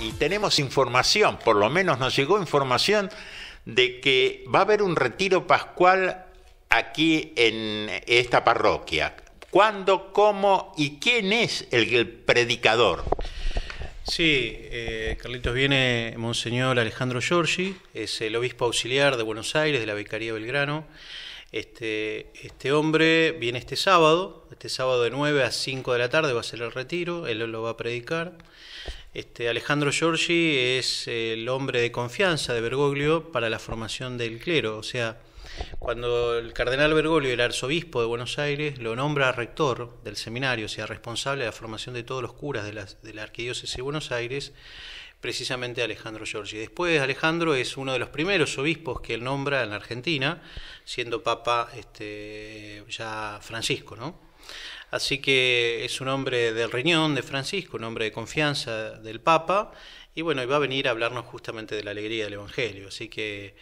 Y tenemos información, por lo menos nos llegó información de que va a haber un retiro pascual aquí en esta parroquia. ¿Cuándo, cómo y quién es el, predicador? Sí, eh, Carlitos, viene Monseñor Alejandro Giorgi, es el obispo auxiliar de Buenos Aires, de la Vicaría Belgrano. Este, este, hombre viene este sábado, este sábado de 9 a 5 de la tarde va a ser el retiro, él lo va a predicar. Este, Alejandro Giorgi es el hombre de confianza de Bergoglio para la formación del clero, o sea, cuando el cardenal Bergoglio, el arzobispo de Buenos Aires, lo nombra rector del seminario, o sea, responsable de la formación de todos los curas de la arquidiócesis de Buenos Aires, precisamente Alejandro Giorgi. Después Alejandro es uno de los primeros obispos que él nombra en la Argentina, siendo papa este, ya Francisco, Así que es un hombre del riñón de Francisco, un hombre de confianza del papa y bueno, y va a venir a hablarnos justamente de la alegría del Evangelio. Así que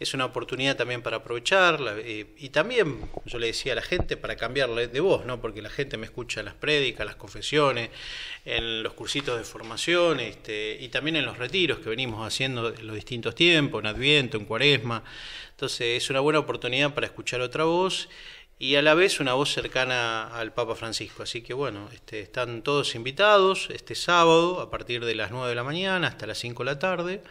es una oportunidad también para aprovecharla. Eh, y también, yo le decía a la gente, para cambiarle de voz, ¿no? Porque la gente me escucha en las prédicas, las confesiones, en los cursitos de formación, este, y también en los retiros que venimos haciendo en los distintos tiempos, en Adviento, en Cuaresma. Entonces es una buena oportunidad para escuchar otra voz y a la vez una voz cercana al Papa Francisco. Así que bueno, este, están todos invitados este sábado a partir de las 9 de la mañana hasta las 5 de la tarde.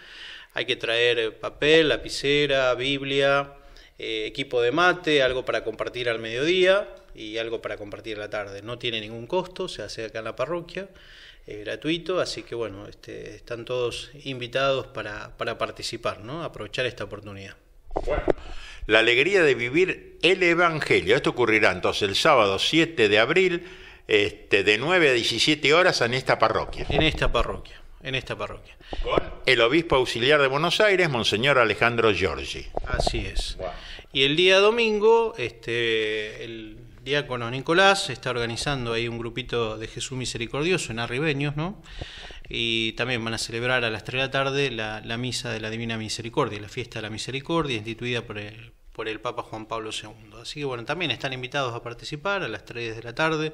Hay que traer papel, lapicera, Biblia, eh, equipo de mate, algo para compartir al mediodía y algo para compartir la tarde. No tiene ningún costo, se hace acá en la parroquia, es eh, gratuito, así que bueno, este, están todos invitados para, participar, ¿no? aprovechar esta oportunidad. Bueno la alegría de vivir el Evangelio. Esto ocurrirá entonces el sábado 7 de abril, este, de 9 a 17 horas en esta parroquia. En esta parroquia, en esta parroquia. Con el obispo auxiliar de Buenos Aires, Monseñor Alejandro Giorgi. Así es. Y el día domingo, este, el diácono Nicolás está organizando ahí un grupito de Jesús Misericordioso en Arribeños, ¿no? y también van a celebrar a las 3 de la tarde la, misa de la Divina Misericordia, la fiesta de la Misericordia instituida por el, por el Papa Juan Pablo II. Así que bueno, también están invitados a participar a las 3 de la tarde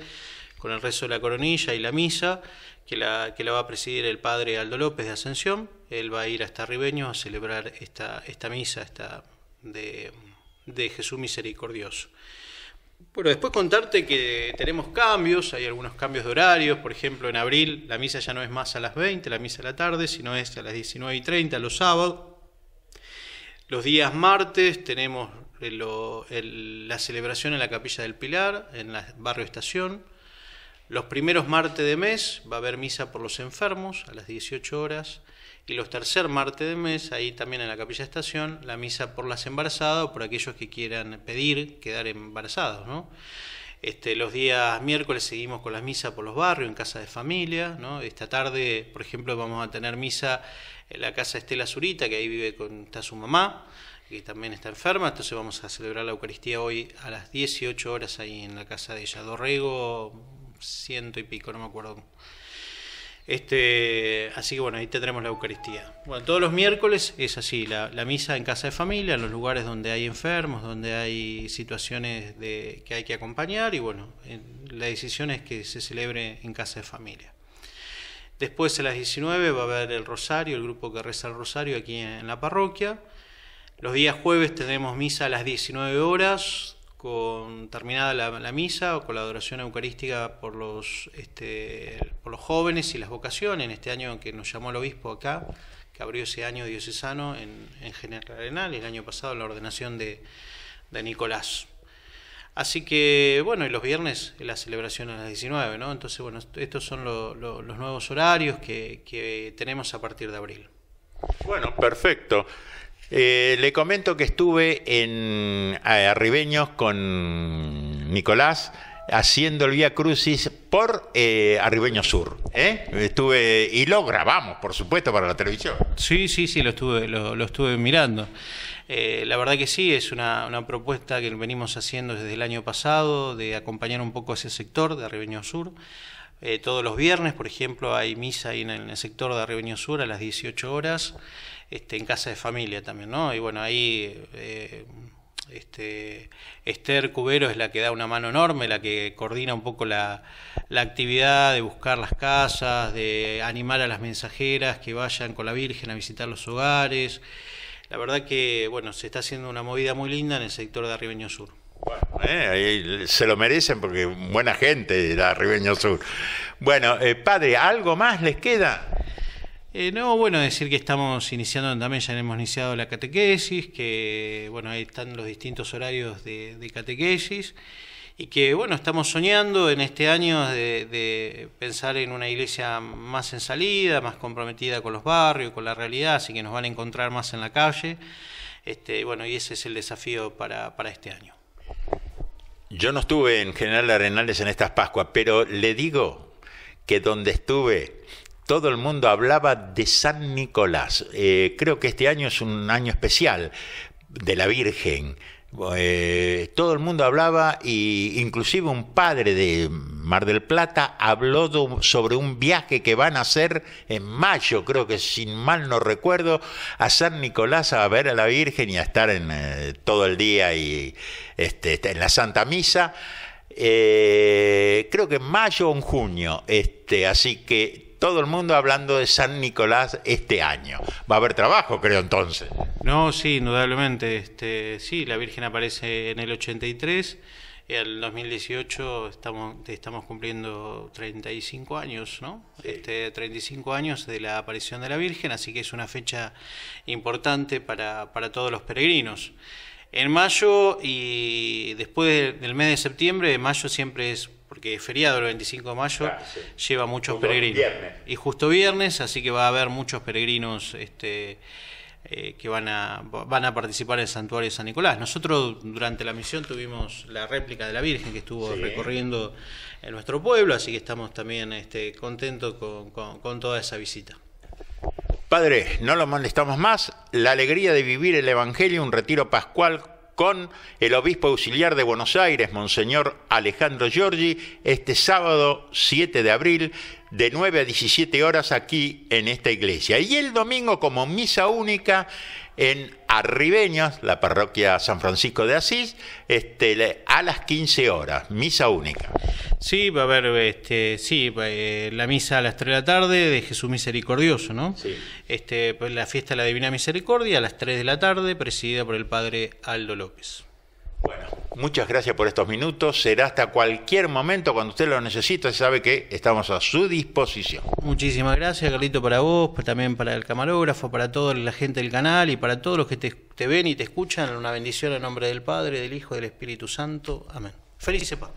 con el rezo de la coronilla y la misa, que la, que la va a presidir el padre Aldo López de Ascensión. Él va a ir hasta Ribeño a celebrar esta, esta misa esta de, de Jesús Misericordioso. Bueno, después contarte que tenemos cambios, hay algunos cambios de horarios, por ejemplo en abril la misa ya no es más a las 20, la misa de la tarde, sino es a las 19 y 30 los sábados. Los días martes tenemos la celebración en la Capilla del Pilar, en el barrio Estación. Los primeros martes de mes va a haber misa por los enfermos a las 18 horas. Y los tercer martes de mes, ahí también en la Capilla Estación, la misa por las embarazadas o por aquellos que quieran pedir quedar embarazados. ¿no? Este, los días miércoles seguimos con las misas por los barrios, en casa de familia. ¿no? Esta tarde, por ejemplo, vamos a tener misa en la casa de Estela Zurita, que ahí vive con, está su mamá, que también está enferma. Entonces vamos a celebrar la Eucaristía hoy a las 18 horas ahí en la casa de ella. Dorrego, ciento y pico, no me acuerdo. Este, así que bueno, ahí tendremos la Eucaristía. Bueno, todos los miércoles es así, la, misa en casa de familia, en los lugares donde hay enfermos, donde hay situaciones de, que hay que acompañar y bueno, la decisión es que se celebre en casa de familia. Después a las 19 va a haber el rosario, el grupo que reza el rosario aquí en, la parroquia. Los días jueves tenemos misa a las 19 horas, con terminada la, misa o con la adoración eucarística por los, este, los jóvenes y las vocaciones, en este año que nos llamó el obispo acá, que abrió ese año diocesano en, en General Arenal, el año pasado la ordenación de, Nicolás. Así que, bueno, y los viernes la celebración a las 19, ¿no? Entonces, bueno, estos son los nuevos horarios que tenemos a partir de abril. Bueno, perfecto. Eh, le comento que estuve en Arribeños con Nicolás haciendo el Vía Crucis por eh, Arribeño Sur. ¿eh? Estuve y lo grabamos, por supuesto, para la televisión. Sí, sí, sí, lo estuve, lo, estuve mirando. Eh, la verdad que sí, es una, propuesta que venimos haciendo desde el año pasado de acompañar un poco a ese sector de Arribeño Sur. Eh, todos los viernes, por ejemplo, hay misa ahí en el, sector de Arribeño Sur a las 18 horas, este, en casa de familia también, ¿no? Y bueno, ahí eh, este, Esther Cubero es la que da una mano enorme, la que coordina un poco la, actividad de buscar las casas, de animar a las mensajeras que vayan con la Virgen a visitar los hogares. La verdad que, bueno, se está haciendo una movida muy linda en el sector de Arribeño Sur. Eh, se lo merecen porque buena gente, la Ribeño Sur. Bueno, eh, padre, ¿algo más les queda? Eh, no, bueno, decir que estamos iniciando también, ya hemos iniciado la catequesis, que bueno, ahí están los distintos horarios de, catequesis y que bueno, estamos soñando en este año de, pensar en una iglesia más en salida, más comprometida con los barrios, con la realidad, así que nos van a encontrar más en la calle. Este, bueno, y ese es el desafío para este año. Yo no estuve en General Arenales en estas Pascuas, pero le digo que donde estuve todo el mundo hablaba de San Nicolás. Eh, creo que este año es un año especial de la Virgen, eh, todo el mundo hablaba y inclusive un padre de Mar del Plata habló sobre un viaje que van a hacer en mayo, creo que sin mal no recuerdo, a San Nicolás a ver a la Virgen y a estar en, eh, todo el día y este, este en la Santa Misa. Eh, creo que en mayo o en junio, este, así que todo el mundo hablando de San Nicolás este año. Va a haber trabajo, creo entonces. No, sí, indudablemente. Este, sí, la Virgen aparece en el 83. En el 2018 estamos, estamos cumpliendo 35 años, ¿no? Este, 35 años de la aparición de la Virgen, así que es una fecha importante para, para todos los peregrinos. En mayo y después del mes de septiembre, mayo siempre es, porque es feriado el 25 de mayo, ah, lleva muchos peregrinos. Y justo viernes, así que va a haber muchos peregrinos. Este, eh, que van a, van a participar en el santuario de San Nicolás. Nosotros durante la misión tuvimos la réplica de la Virgen que estuvo recorriendo en nuestro pueblo, así que estamos también este, contentos con, con toda esa visita. Padre, no lo molestamos más. La alegría de vivir el Evangelio, un retiro pascual con el obispo auxiliar de Buenos Aires, Monseñor Alejandro Giorgi, este sábado 7 de abril de 9 a 17 horas aquí en esta iglesia. Y el domingo como misa única en Arribeños, la parroquia San Francisco de Asís, este, a las 15 horas, misa única. Sí, va a haber, este, sí, eh, la misa a las 3 de la tarde de Jesús Misericordioso, ¿no? Sí. Este, pues, la fiesta de la Divina Misericordia a las 3 de la tarde, presidida por el padre Aldo López. Bueno, muchas gracias por estos minutos. Será hasta cualquier momento cuando usted lo necesite. Sabe que estamos a su disposición. Muchísimas gracias, Carlito, para vos, también para el camarógrafo, para toda la gente del canal y para todos los que te, ven y te escuchan. Una bendición en nombre del Padre, del Hijo y del Espíritu Santo. Amén. Feliz y sepa.